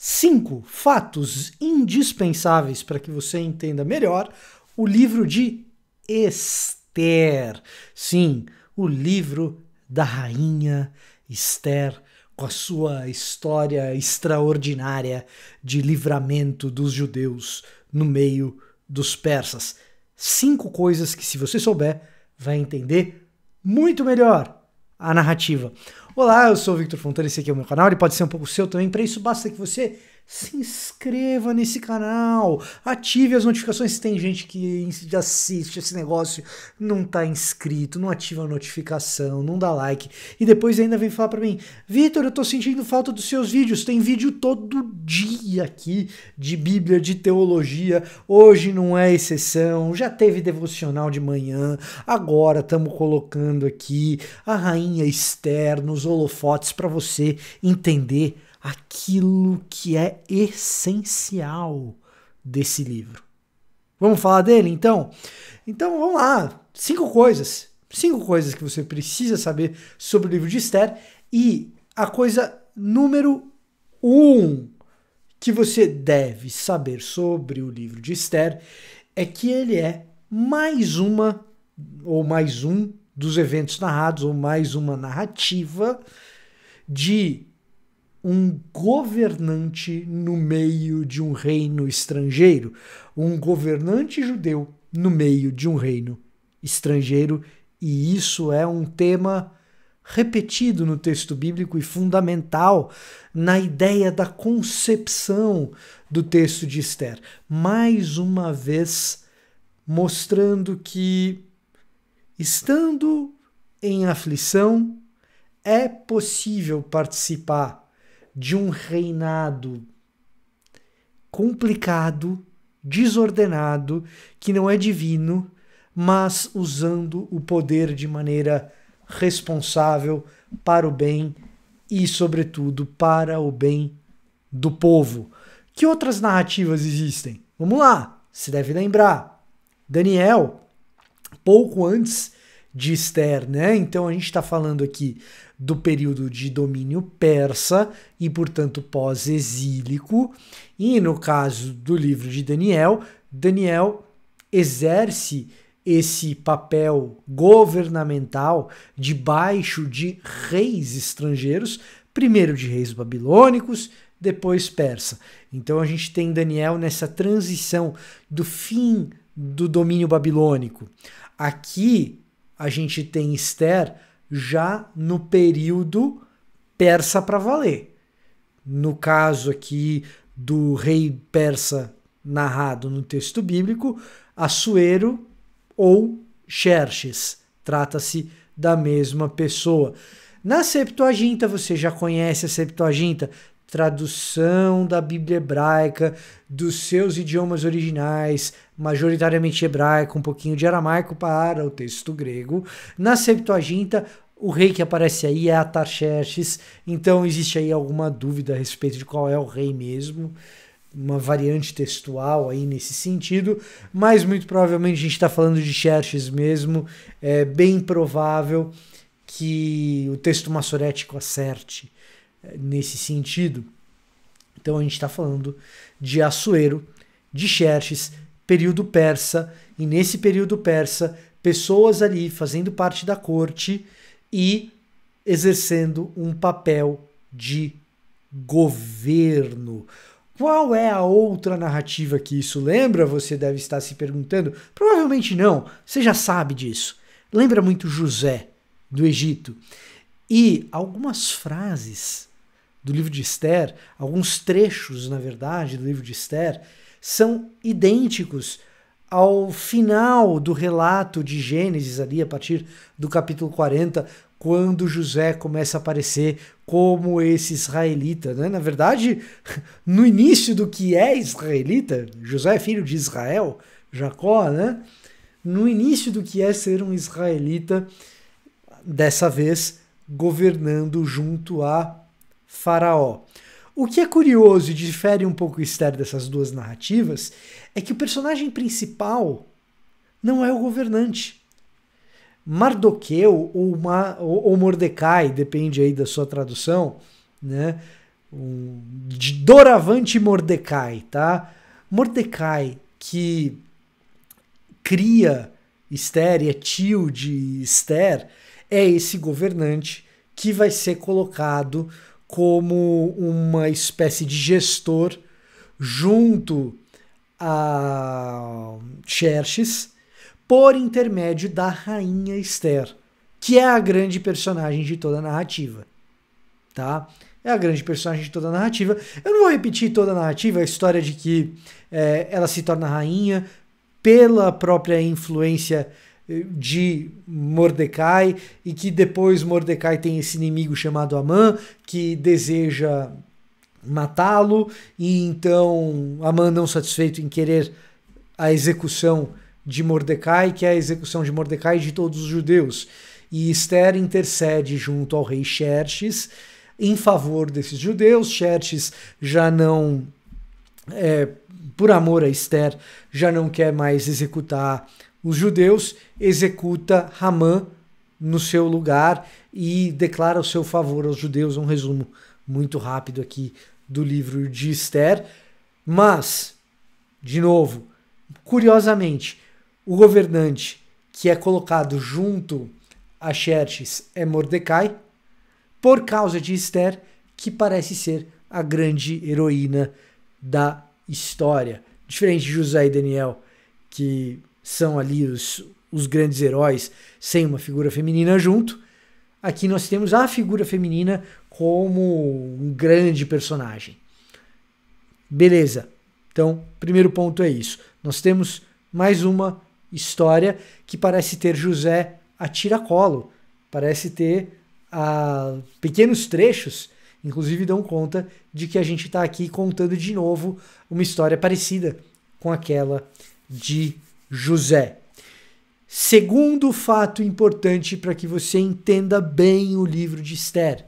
Cinco fatos indispensáveis para que você entenda melhor o livro de Esther. Sim, o livro da rainha Esther com a sua história extraordinária de livramento dos judeus no meio dos persas. Cinco coisas que, se você souber, vai entender muito melhor a narrativa. Olá, eu sou o Victor Fontana, esse aqui é o meu canal, ele pode ser um pouco seu também. Para isso, basta que você se inscreva nesse canal, ative as notificações. Se tem gente que assiste esse negócio, não tá inscrito, não ativa a notificação, não dá like. E depois ainda vem falar para mim: Vitor, eu tô sentindo falta dos seus vídeos. Tem vídeo todo dia aqui de Bíblia, de teologia. Hoje não é exceção. Já teve devocional de manhã, agora estamos colocando aqui a rainha externa, os holofotes para você entender aquilo que é essencial desse livro. Vamos falar dele então? Então vamos lá. Cinco coisas. Cinco coisas que você precisa saber sobre o livro de Esther. E a coisa número um que você deve saber sobre o livro de Esther é que ele é mais uma ou mais um dos eventos narrados ou mais uma narrativa de um governante no meio de um reino estrangeiro, um governante judeu no meio de um reino estrangeiro, e isso é um tema repetido no texto bíblico e fundamental na ideia da concepção do texto de Esther. Mais uma vez, mostrando que, estando em aflição, é possível participar de um reinado complicado, desordenado, que não é divino, mas usando o poder de maneira responsável para o bem e, sobretudo, para o bem do povo. Que outras narrativas existem? Vamos lá, se deve lembrar. Daniel, pouco antes de Esther, né? Então a gente está falando aqui do período de domínio persa e, portanto, pós-exílico. E no caso do livro de Daniel, Daniel exerce esse papel governamental debaixo de reis estrangeiros, primeiro de reis babilônicos, depois persa. Então a gente tem Daniel nessa transição do fim do domínio babilônico. Aqui a gente tem Esther já no período persa para valer. No caso aqui do rei persa narrado no texto bíblico, Assuero ou Xerxes. Trata-se da mesma pessoa. Na Septuaginta, você já conhece a Septuaginta, tradução da Bíblia hebraica, dos seus idiomas originais, majoritariamente hebraico, um pouquinho de aramaico para o texto grego. Na Septuaginta, o rei que aparece aí é Atarxerxes, então existe aí alguma dúvida a respeito de qual é o rei mesmo, uma variante textual aí nesse sentido, mas muito provavelmente a gente está falando de Xerxes mesmo, é bem provável que o texto maçorético acerte nesse sentido. Então a gente está falando de Assuero, de Xerxes, período persa, e nesse período persa, pessoas ali fazendo parte da corte e exercendo um papel de governo. Qual é a outra narrativa que isso lembra? Você deve estar se perguntando. Provavelmente não, você já sabe disso. Lembra muito José do Egito. E algumas frases do livro de Esther, alguns trechos, na verdade, do livro de Esther, são idênticos ao final do relato de Gênesis, ali a partir do capítulo 40, quando José começa a aparecer como esse israelita. Né? Na verdade, no início do que é israelita, José é filho de Israel, Jacó, né? No início do que é ser um israelita, dessa vez governando junto a Faraó. O que é curioso e difere um pouco o estéreo dessas duas narrativas é que o personagem principal não é o governante. Mardoqueu ou, Ma, ou Mordecai, depende aí da sua tradução, né? Um, de Doravante Mordecai, tá? Mordecai que cria Esther e é tio de Esther, é esse governante que vai ser colocado como uma espécie de gestor junto a Xerxes por intermédio da rainha Esther, que é a grande personagem de toda a narrativa, tá? É a grande personagem de toda a narrativa. Eu não vou repetir toda a narrativa, a história de que é, ela se torna rainha pela própria influência de Mordecai e que depois Mordecai tem esse inimigo chamado Amã que deseja matá-lo e então Amã não satisfeito em querer a execução de Mordecai, que é a execução de Mordecai e de todos os judeus. E Esther intercede junto ao rei Xerxes em favor desses judeus. Xerxes já não é, por amor a Esther, já não quer mais executar os judeus, executa Ramã no seu lugar e declara o seu favor aos judeus. Um resumo muito rápido aqui do livro de Esther. Mas, de novo, curiosamente, o governante que é colocado junto a Xerxes é Mordecai, por causa de Esther, que parece ser a grande heroína da história. Diferente de José e Daniel, que são ali os, os grandes heróis sem uma figura feminina junto. Aqui nós temos a figura feminina como um grande personagem. Beleza. Então, primeiro ponto é isso. Nós temos mais uma história que parece ter José a tiracolo, parece ter a, ah, pequenos trechos, inclusive dão conta de que a gente está aqui contando de novo uma história parecida com aquela de José. Segundo fato importante para que você entenda bem o livro de Esther.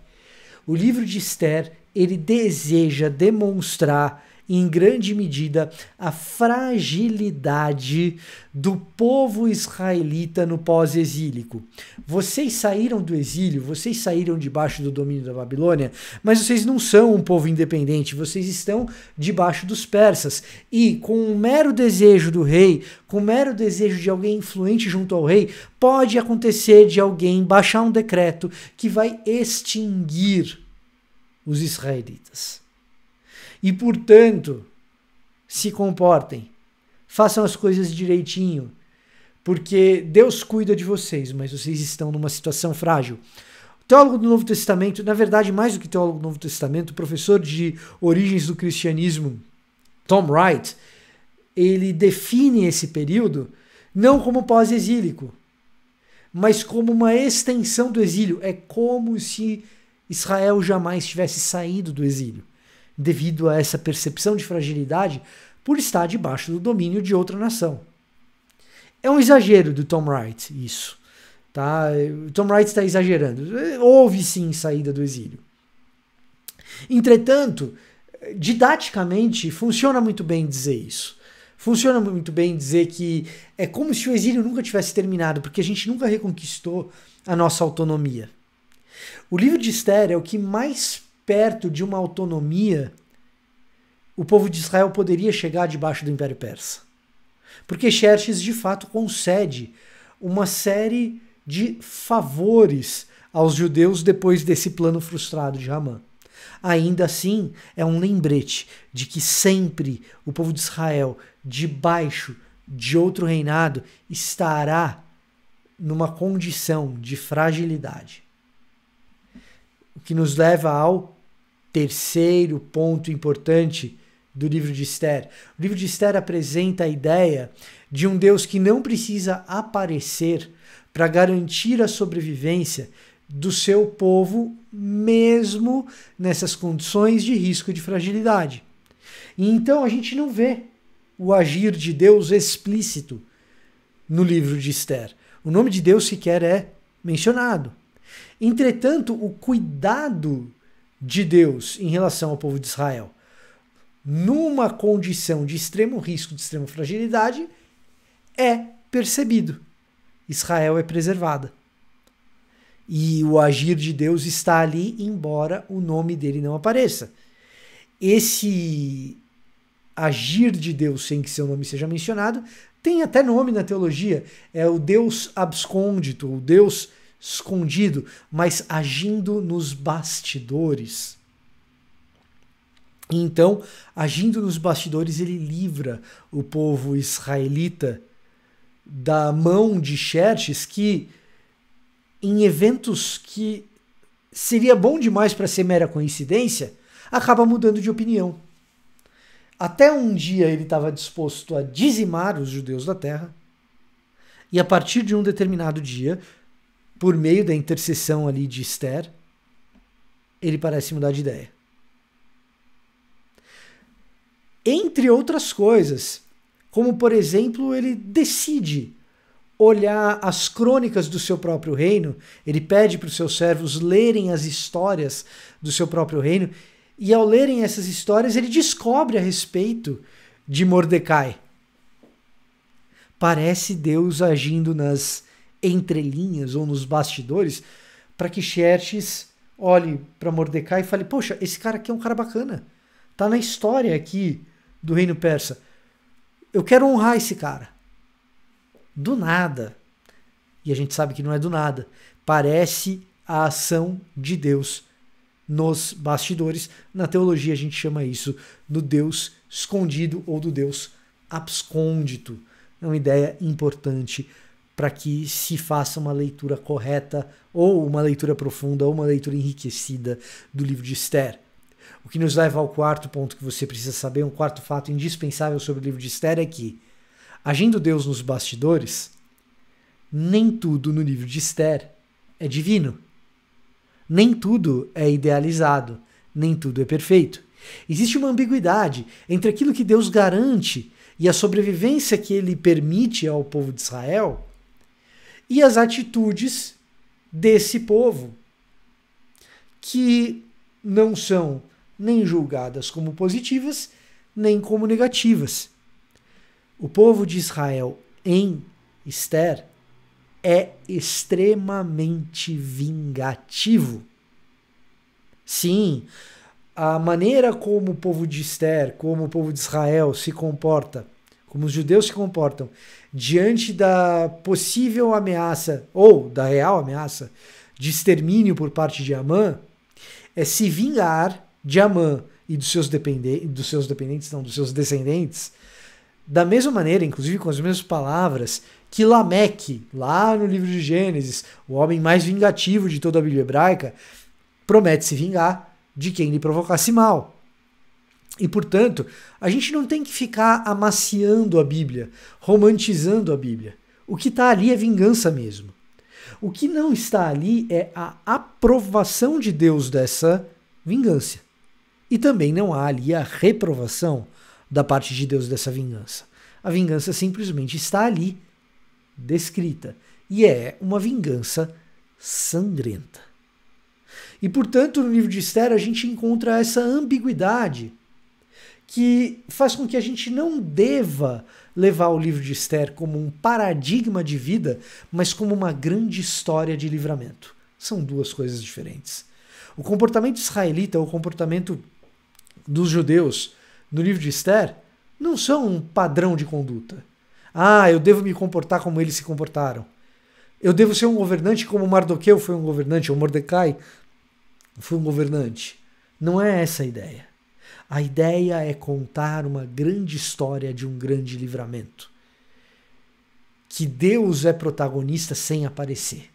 O livro de Esther, ele deseja demonstrar em grande medida, a fragilidade do povo israelita no pós-exílico. Vocês saíram do exílio, vocês saíram debaixo do domínio da Babilônia, mas vocês não são um povo independente, vocês estão debaixo dos persas. E com o um mero desejo do rei, com o um mero desejo de alguém influente junto ao rei, pode acontecer de alguém baixar um decreto que vai extinguir os israelitas e, portanto, se comportem. Façam as coisas direitinho, porque Deus cuida de vocês, mas vocês estão numa situação frágil. O teólogo do Novo Testamento, na verdade, mais do que teólogo do Novo Testamento, professor de origens do cristianismo, Tom Wright, ele define esse período não como pós-exílico, mas como uma extensão do exílio. É como se Israel jamais tivesse saído do exílio devido a essa percepção de fragilidade por estar debaixo do domínio de outra nação. É um exagero do Tom Wright isso. Tá? Tom Wright está exagerando. Houve sim saída do exílio. Entretanto, didaticamente, funciona muito bem dizer isso. Funciona muito bem dizer que é como se o exílio nunca tivesse terminado, porque a gente nunca reconquistou a nossa autonomia. O livro de Esther é o que mais perto de uma autonomia, o povo de Israel poderia chegar debaixo do Império Persa. Porque Xerxes de fato concede uma série de favores aos judeus depois desse plano frustrado de Ramã. Ainda assim, é um lembrete de que sempre o povo de Israel, debaixo de outro reinado, estará numa condição de fragilidade. O que nos leva ao terceiro ponto importante do livro de Esther. O livro de Esther apresenta a ideia de um Deus que não precisa aparecer para garantir a sobrevivência do seu povo, mesmo nessas condições de risco e de fragilidade. E então a gente não vê o agir de Deus explícito no livro de Esther. O nome de Deus sequer é mencionado. Entretanto, o cuidado de Deus em relação ao povo de Israel numa condição de extremo risco, de extrema fragilidade, é percebido. Israel é preservada. E o agir de Deus está ali, embora o nome dele não apareça. Esse agir de Deus sem que seu nome seja mencionado tem até nome na teologia. É o Deus abscôndito, o Deus escondido, mas agindo nos bastidores. E Então, agindo nos bastidores, ele livra o povo israelita da mão de Xerxes, que em eventos que seria bom demais para ser mera coincidência, acaba mudando de opinião. Até um dia ele estava disposto a dizimar os judeus da terra, e a partir de um determinado dia, por meio da intercessão ali de Esther, ele parece mudar de ideia. Entre outras coisas, como por exemplo, ele decide olhar as crônicas do seu próprio reino, ele pede para os seus servos lerem as histórias do seu próprio reino, e ao lerem essas histórias, ele descobre a respeito de Mordecai. Parece Deus agindo nas entre linhas ou nos bastidores para que Xerxes olhe para Mordecai e fale: Poxa, esse cara aqui é um cara bacana. Tá na história aqui do reino persa. Eu quero honrar esse cara. Do nada. E a gente sabe que não é do nada. Parece a ação de Deus nos bastidores. Na teologia a gente chama isso do Deus escondido ou do Deus abscôndito. É uma ideia importante para que se faça uma leitura correta, ou uma leitura profunda, ou uma leitura enriquecida do livro de Esther. O que nos leva ao quarto ponto que você precisa saber, um quarto fato indispensável sobre o livro de Esther é que, agindo Deus nos bastidores, nem tudo no livro de Esther é divino. Nem tudo é idealizado, nem tudo é perfeito. Existe uma ambiguidade entre aquilo que Deus garante e a sobrevivência que ele permite ao povo de Israel e as atitudes desse povo, que não são nem julgadas como positivas, nem como negativas. O povo de Israel em Esther é extremamente vingativo. Sim, a maneira como o povo de Esther, como o povo de Israel se comporta como os judeus se comportam diante da possível ameaça, ou da real ameaça, de extermínio por parte de Amã, é se vingar de Amã e dos seus, dos seus dependentes, não, dos seus descendentes, da mesma maneira, inclusive com as mesmas palavras, que Lameque, lá no livro de Gênesis, o homem mais vingativo de toda a Bíblia hebraica, promete se vingar de quem lhe provocasse mal. E, portanto, a gente não tem que ficar amaciando a Bíblia, romantizando a Bíblia. O que está ali é vingança mesmo. O que não está ali é a aprovação de Deus dessa vingança. E também não há ali a reprovação da parte de Deus dessa vingança. A vingança simplesmente está ali, descrita, e é uma vingança sangrenta. E portanto, no livro de Esther, a gente encontra essa ambiguidade que faz com que a gente não deva levar o livro de Esther como um paradigma de vida, mas como uma grande história de livramento. São duas coisas diferentes. O comportamento israelita, o comportamento dos judeus no livro de Esther, não são um padrão de conduta. Ah, eu devo me comportar como eles se comportaram. Eu devo ser um governante como Mardoqueu foi um governante, ou Mordecai foi um governante. Não é essa a ideia. A ideia é contar uma grande história de um grande livramento. Que Deus é protagonista sem aparecer.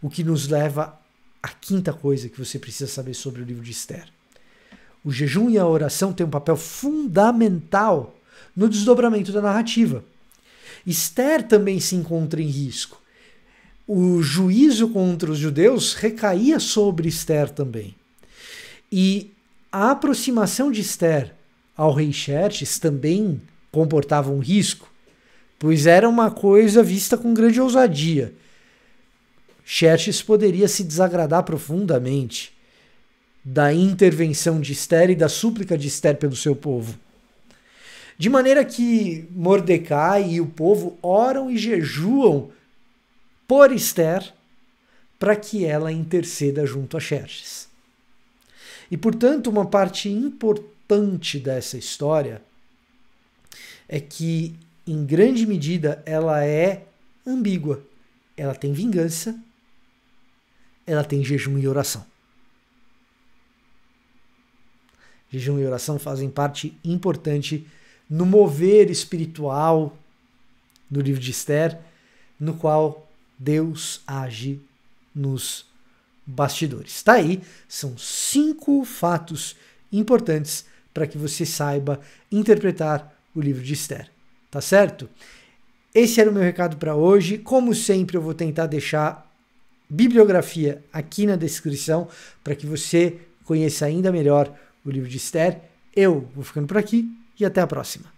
O que nos leva à quinta coisa que você precisa saber sobre o livro de Esther. O jejum e a oração têm um papel fundamental no desdobramento da narrativa. Esther também se encontra em risco. O juízo contra os judeus recaía sobre Esther também. E a aproximação de Esther ao rei Xerxes também comportava um risco, pois era uma coisa vista com grande ousadia. Xerxes poderia se desagradar profundamente da intervenção de Esther e da súplica de Esther pelo seu povo. De maneira que Mordecai e o povo oram e jejuam por Esther para que ela interceda junto a Xerxes. E, portanto, uma parte importante dessa história é que, em grande medida, ela é ambígua. Ela tem vingança, ela tem jejum e oração. Jejum e oração fazem parte importante no mover espiritual no livro de Esther, no qual Deus age nos bastidores. Tá aí, são cinco fatos importantes para que você saiba interpretar o livro de Esther, tá certo? Esse era o meu recado para hoje. Como sempre, eu vou tentar deixar bibliografia aqui na descrição para que você conheça ainda melhor o livro de Esther. Eu vou ficando por aqui e até a próxima.